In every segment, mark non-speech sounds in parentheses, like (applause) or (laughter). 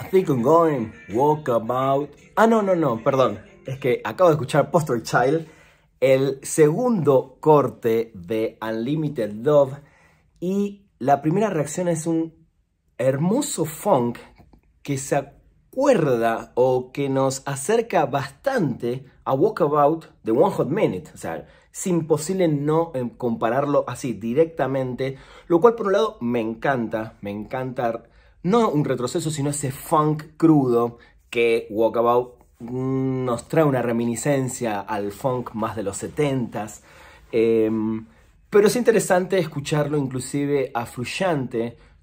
I think I'm going, walk about. Ah, no, no, no, perdón. Es que acabo de escuchar Poster Child, el segundo corte de Unlimited Love. Y la primera reacción es un hermoso funk que se acuerda o que nos acerca bastante a Walkabout de One Hot Minute. O sea, es imposible no em, compararlo así directamente, lo cual por un lado me encanta, me encanta no un retroceso, sino ese funk crudo que Walkabout mm, nos trae una reminiscencia al funk más de los 70 em, pero es interesante escucharlo inclusive a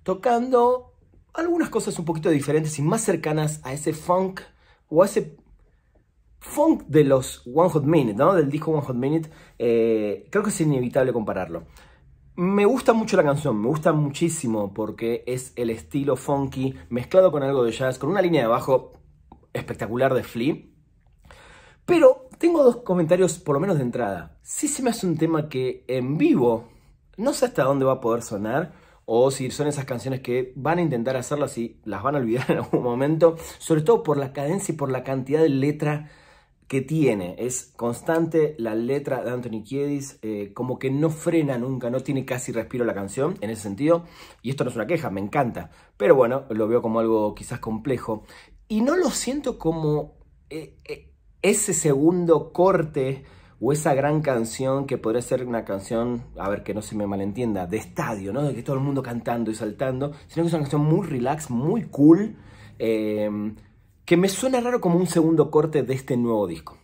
tocando algunas cosas un poquito diferentes y más cercanas a ese funk o a ese funk de los One Hot Minute, ¿no? Del disco One Hot Minute. Eh, creo que es inevitable compararlo. Me gusta mucho la canción, me gusta muchísimo porque es el estilo funky mezclado con algo de jazz, con una línea de bajo espectacular de Flea. Pero tengo dos comentarios, por lo menos de entrada. Sí se me hace un tema que en vivo no sé hasta dónde va a poder sonar, o si son esas canciones que van a intentar hacerlas y las van a olvidar (laughs) en algún momento, sobre todo por la cadencia y por la cantidad de letra que tiene. Es constante la letra de Anthony Kiedis, eh, como que no frena nunca, no tiene casi respiro la canción en ese sentido. Y esto no es una queja, me encanta. Pero bueno, lo veo como algo quizás complejo. Y no lo siento como eh, eh, ese segundo corte o esa gran canción que podría ser una canción, a ver que no se me malentienda, de estadio, ¿no? De que todo el mundo cantando y saltando, sino que es una canción muy relax, muy cool que me suena raro como un segundo corte de este nuevo disco,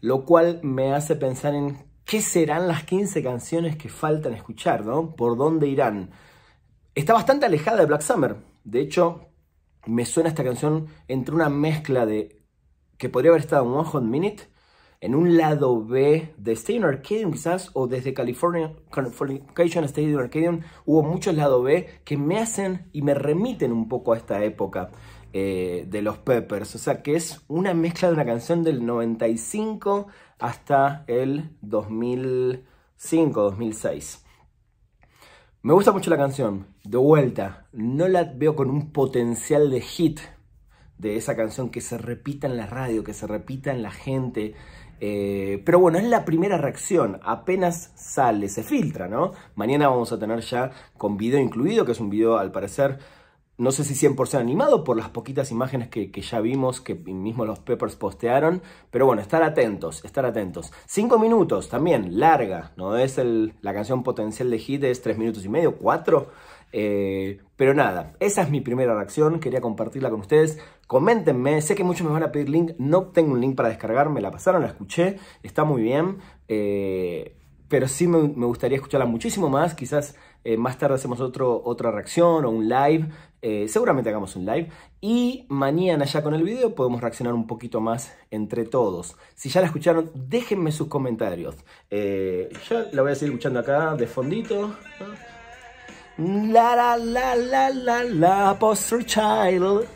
lo cual me hace pensar en qué serán las 15 canciones que faltan escuchar, ¿no? ¿Por dónde irán? Está bastante alejada de Black Summer, de hecho, me suena esta canción entre una mezcla de que podría haber estado en One Hot Minute en un lado B de Stadium Arcadium quizás o desde California, Californication Stadium Arcadium hubo muchos lado B que me hacen y me remiten un poco a esta época eh, de los Peppers. O sea que es una mezcla de una canción del 95 hasta el 2005, 2006. Me gusta mucho la canción, de vuelta, no la veo con un potencial de hit, de esa canción, que se repita en la radio, que se repita en la gente. Eh, pero bueno, es la primera reacción, apenas sale, se filtra, ¿no? Mañana vamos a tener ya con video incluido, que es un video al parecer, no sé si 100% animado por las poquitas imágenes que, ya vimos, que mismo los Peppers postearon, pero bueno, estar atentos, estar atentos. Cinco minutos, también, larga, no es el, la canción potencial de hit, es tres minutos y medio, cuatro eh, pero nada, esa es mi primera reacción, quería compartirla con ustedes. Coméntenme, sé que muchos me van a pedir link, no tengo un link para descargar, me la pasaron, la escuché, está muy bien. Eh, pero sí me, gustaría escucharla muchísimo más. Quizás eh, más tarde hacemos otro, otra reacción o un live. seguramente hagamos un live. Y mañana ya con el video podemos reaccionar un poquito más entre todos. Si ya la escucharon, déjenme sus comentarios. Eh, yo la voy a seguir escuchando acá de fondito. La la la la la la poster child.